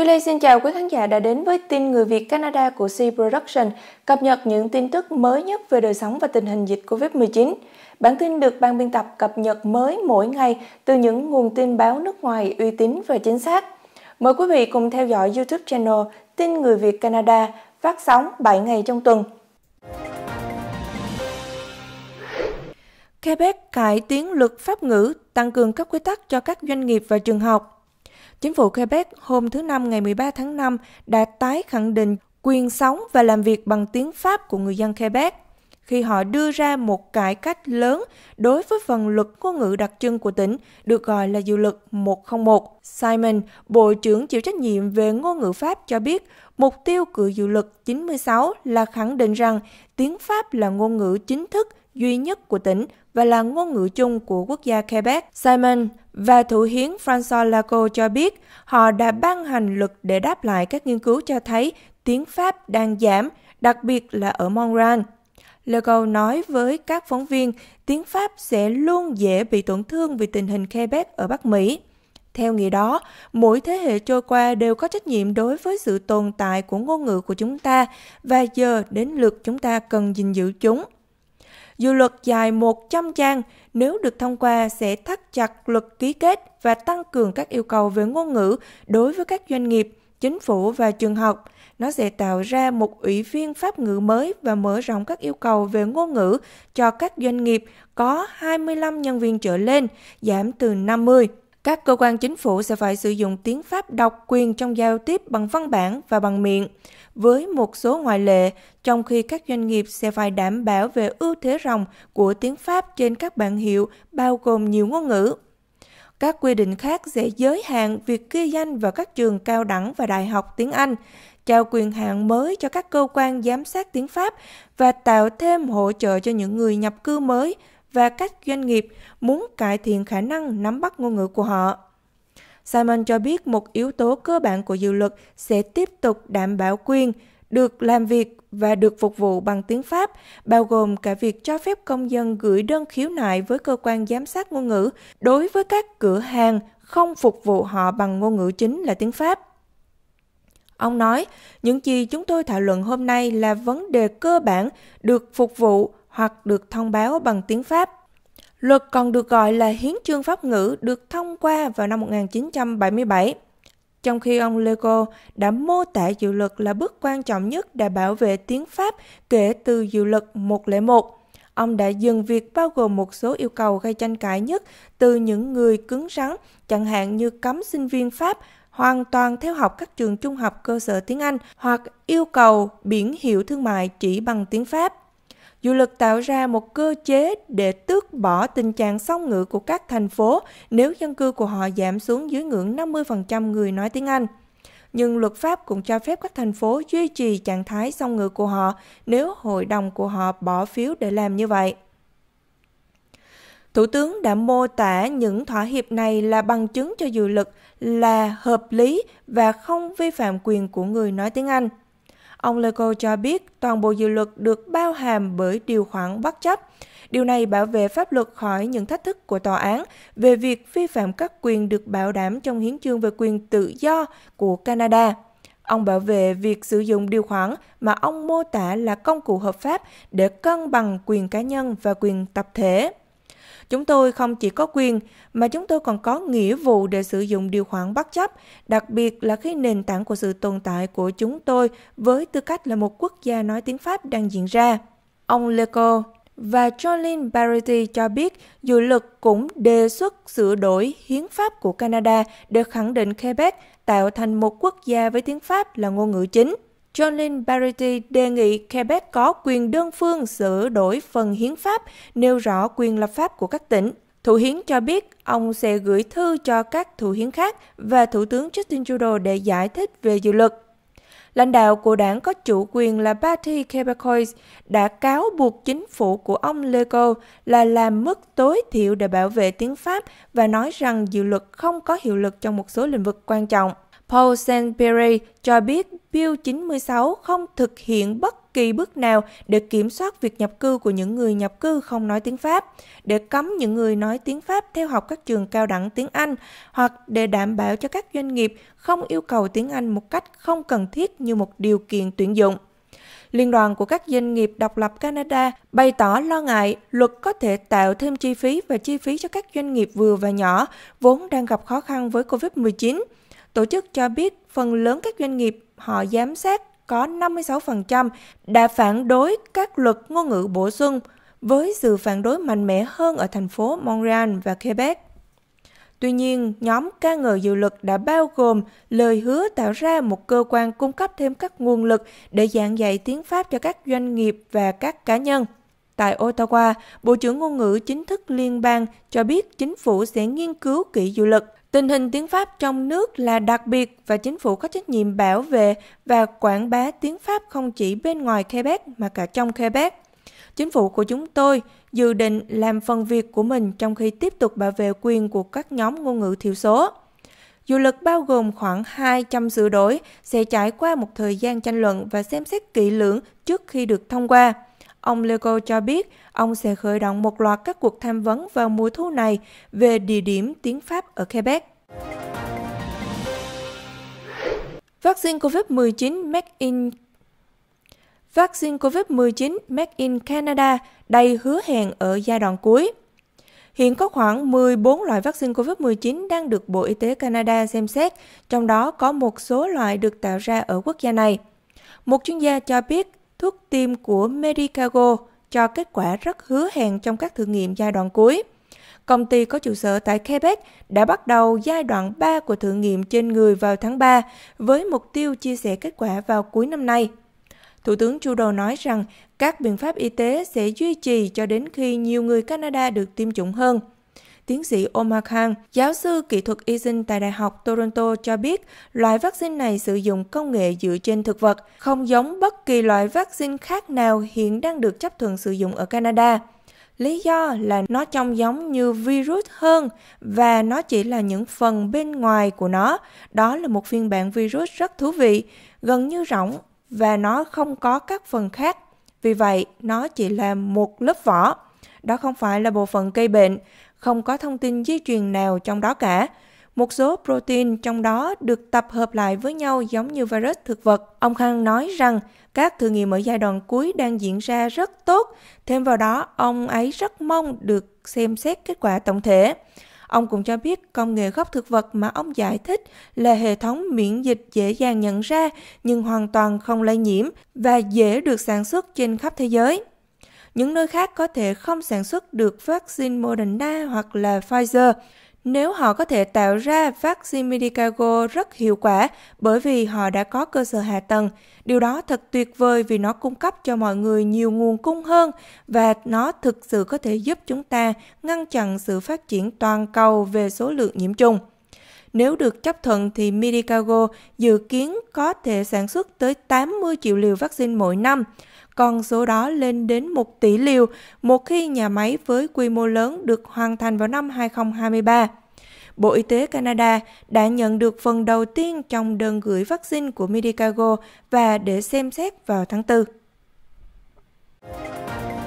Julie xin chào quý khán giả đã đến với tin người Việt Canada của C Production, cập nhật những tin tức mới nhất về đời sống và tình hình dịch Covid-19. Bản tin được ban biên tập cập nhật mới mỗi ngày từ những nguồn tin báo nước ngoài uy tín và chính xác. Mời quý vị cùng theo dõi YouTube channel Tin người Việt Canada phát sóng 7 ngày trong tuần. Quebec cải tiến luật pháp ngữ, tăng cường các quy tắc cho các doanh nghiệp và trường học. Chính phủ Quebec hôm thứ Năm ngày 13 tháng 5 đã tái khẳng định quyền sống và làm việc bằng tiếng Pháp của người dân Quebec khi họ đưa ra một cải cách lớn đối với phần luật ngôn ngữ đặc trưng của tỉnh được gọi là dự luật 101. Simon, Bộ trưởng chịu trách nhiệm về ngôn ngữ Pháp cho biết mục tiêu của dự luật 96 là khẳng định rằng tiếng Pháp là ngôn ngữ chính thức duy nhất của tỉnh và là ngôn ngữ chung của quốc gia Quebec. Simon và thủ hiến François Laco cho biết họ đã ban hành luật để đáp lại các nghiên cứu cho thấy tiếng Pháp đang giảm, đặc biệt là ở Montreal. Legault nói với các phóng viên tiếng Pháp sẽ luôn dễ bị tổn thương vì tình hình Quebec ở Bắc Mỹ. Theo nghĩa đó, mỗi thế hệ trôi qua đều có trách nhiệm đối với sự tồn tại của ngôn ngữ của chúng ta và giờ đến lượt chúng ta cần gìn giữ chúng. Dự luật dài 100 trang nếu được thông qua sẽ thắt chặt luật ký kết và tăng cường các yêu cầu về ngôn ngữ đối với các doanh nghiệp, chính phủ và trường học. Nó sẽ tạo ra một ủy viên pháp ngữ mới và mở rộng các yêu cầu về ngôn ngữ cho các doanh nghiệp có 25 nhân viên trở lên, giảm từ 50 các cơ quan chính phủ sẽ phải sử dụng tiếng Pháp độc quyền trong giao tiếp bằng văn bản và bằng miệng, với một số ngoại lệ, trong khi các doanh nghiệp sẽ phải đảm bảo về ưu thế ròng của tiếng Pháp trên các bảng hiệu bao gồm nhiều ngôn ngữ. Các quy định khác sẽ giới hạn việc ghi danh vào các trường cao đẳng và đại học tiếng Anh, trao quyền hạn mới cho các cơ quan giám sát tiếng Pháp và tạo thêm hỗ trợ cho những người nhập cư mới và các doanh nghiệp muốn cải thiện khả năng nắm bắt ngôn ngữ của họ. Simon cho biết một yếu tố cơ bản của dự luật sẽ tiếp tục đảm bảo quyền được làm việc và được phục vụ bằng tiếng Pháp, bao gồm cả việc cho phép công dân gửi đơn khiếu nại với cơ quan giám sát ngôn ngữ đối với các cửa hàng không phục vụ họ bằng ngôn ngữ chính là tiếng Pháp. Ông nói, những gì chúng tôi thảo luận hôm nay là vấn đề cơ bản được phục vụ hoặc được thông báo bằng tiếng Pháp. Luật còn được gọi là hiến chương pháp ngữ được thông qua vào năm 1977, trong khi ông Lego đã mô tả dự luật là bước quan trọng nhất để bảo vệ tiếng Pháp kể từ dự luật 101. Ông đã dừng việc bao gồm một số yêu cầu gây tranh cãi nhất từ những người cứng rắn, chẳng hạn như cấm sinh viên Pháp hoàn toàn theo học các trường trung học cơ sở tiếng Anh hoặc yêu cầu biển hiệu thương mại chỉ bằng tiếng Pháp. Dự luật tạo ra một cơ chế để tước bỏ tình trạng song ngữ của các thành phố nếu dân cư của họ giảm xuống dưới ngưỡng 50% người nói tiếng Anh. Nhưng luật pháp cũng cho phép các thành phố duy trì trạng thái song ngữ của họ nếu hội đồng của họ bỏ phiếu để làm như vậy. Thủ tướng đã mô tả những thỏa hiệp này là bằng chứng cho dự luật là hợp lý và không vi phạm quyền của người nói tiếng Anh. Ông Leco cho biết toàn bộ dự luật được bao hàm bởi điều khoản bất chấp. Điều này bảo vệ pháp luật khỏi những thách thức của tòa án về việc vi phạm các quyền được bảo đảm trong hiến chương về quyền tự do của Canada. Ông bảo vệ việc sử dụng điều khoản mà ông mô tả là công cụ hợp pháp để cân bằng quyền cá nhân và quyền tập thể. Chúng tôi không chỉ có quyền mà chúng tôi còn có nghĩa vụ để sử dụng điều khoản bất chấp, đặc biệt là khi nền tảng của sự tồn tại của chúng tôi với tư cách là một quốc gia nói tiếng Pháp đang diễn ra. Ông Leco và Jolene Barity cho biết dự luật cũng đề xuất sửa đổi hiến pháp của Canada để khẳng định Quebec tạo thành một quốc gia với tiếng Pháp là ngôn ngữ chính. Jolene Barity đề nghị Quebec có quyền đơn phương sửa đổi phần hiến pháp nêu rõ quyền lập pháp của các tỉnh. Thủ hiến cho biết ông sẽ gửi thư cho các thủ hiến khác và Thủ tướng Justin Trudeau để giải thích về dự luật. Lãnh đạo của đảng có chủ quyền là Parti Quebecois đã cáo buộc chính phủ của ông Legault là làm mức tối thiểu để bảo vệ tiếng Pháp và nói rằng dự luật không có hiệu lực trong một số lĩnh vực quan trọng. Paul Sansbury cho biết Bill 96 không thực hiện bất kỳ bước nào để kiểm soát việc nhập cư của những người nhập cư không nói tiếng Pháp, để cấm những người nói tiếng Pháp theo học các trường cao đẳng tiếng Anh hoặc để đảm bảo cho các doanh nghiệp không yêu cầu tiếng Anh một cách không cần thiết như một điều kiện tuyển dụng. Liên đoàn của các doanh nghiệp độc lập Canada bày tỏ lo ngại luật có thể tạo thêm chi phí và chi phí cho các doanh nghiệp vừa và nhỏ vốn đang gặp khó khăn với COVID-19 Tổ chức cho biết phần lớn các doanh nghiệp họ giám sát có 56% đã phản đối các luật ngôn ngữ bổ sung với sự phản đối mạnh mẽ hơn ở thành phố Montreal và Quebec. Tuy nhiên, nhóm ca ngợi dự luật đã bao gồm lời hứa tạo ra một cơ quan cung cấp thêm các nguồn lực để giảng dạy tiếng Pháp cho các doanh nghiệp và các cá nhân. Tại Ottawa, Bộ trưởng Ngôn ngữ Chính thức Liên bang cho biết chính phủ sẽ nghiên cứu kỹ dự luật Tình hình tiếng Pháp trong nước là đặc biệt và chính phủ có trách nhiệm bảo vệ và quảng bá tiếng Pháp không chỉ bên ngoài Quebec mà cả trong Quebec. Chính phủ của chúng tôi dự định làm phần việc của mình trong khi tiếp tục bảo vệ quyền của các nhóm ngôn ngữ thiểu số. Dự luật bao gồm khoảng 200 sửa đổi sẽ trải qua một thời gian tranh luận và xem xét kỹ lưỡng trước khi được thông qua. Ông Lego cho biết ông sẽ khởi động một loạt các cuộc tham vấn vào mùa thu này về địa điểm tiếng Pháp ở Quebec. Vaccine COVID-19 Make in Vaccine COVID-19 Make in Canada đầy hứa hẹn ở giai đoạn cuối. Hiện có khoảng 14 loại vaccine COVID-19 đang được Bộ Y tế Canada xem xét, trong đó có một số loại được tạo ra ở quốc gia này. Một chuyên gia cho biết thuốc tiêm của Medicago cho kết quả rất hứa hẹn trong các thử nghiệm giai đoạn cuối. Công ty có trụ sở tại Quebec đã bắt đầu giai đoạn 3 của thử nghiệm trên người vào tháng 3 với mục tiêu chia sẻ kết quả vào cuối năm nay. Thủ tướng Trudeau nói rằng các biện pháp y tế sẽ duy trì cho đến khi nhiều người Canada được tiêm chủng hơn tiến sĩ Omar Khan, giáo sư kỹ thuật y sinh tại Đại học Toronto cho biết loại vaccine này sử dụng công nghệ dựa trên thực vật, không giống bất kỳ loại vaccine khác nào hiện đang được chấp thuận sử dụng ở Canada. Lý do là nó trông giống như virus hơn và nó chỉ là những phần bên ngoài của nó. Đó là một phiên bản virus rất thú vị, gần như rỗng và nó không có các phần khác. Vì vậy, nó chỉ là một lớp vỏ. Đó không phải là bộ phận gây bệnh không có thông tin di truyền nào trong đó cả. Một số protein trong đó được tập hợp lại với nhau giống như virus thực vật. Ông Khang nói rằng các thử nghiệm ở giai đoạn cuối đang diễn ra rất tốt. Thêm vào đó, ông ấy rất mong được xem xét kết quả tổng thể. Ông cũng cho biết công nghệ gốc thực vật mà ông giải thích là hệ thống miễn dịch dễ dàng nhận ra nhưng hoàn toàn không lây nhiễm và dễ được sản xuất trên khắp thế giới. Những nơi khác có thể không sản xuất được vaccine Moderna hoặc là Pfizer. Nếu họ có thể tạo ra vaccine Medicago rất hiệu quả bởi vì họ đã có cơ sở hạ tầng, điều đó thật tuyệt vời vì nó cung cấp cho mọi người nhiều nguồn cung hơn và nó thực sự có thể giúp chúng ta ngăn chặn sự phát triển toàn cầu về số lượng nhiễm trùng. Nếu được chấp thuận thì Medicago dự kiến có thể sản xuất tới 80 triệu liều vaccine mỗi năm con số đó lên đến 1 tỷ liều một khi nhà máy với quy mô lớn được hoàn thành vào năm 2023. Bộ Y tế Canada đã nhận được phần đầu tiên trong đơn gửi vaccine của Medicago và để xem xét vào tháng 4.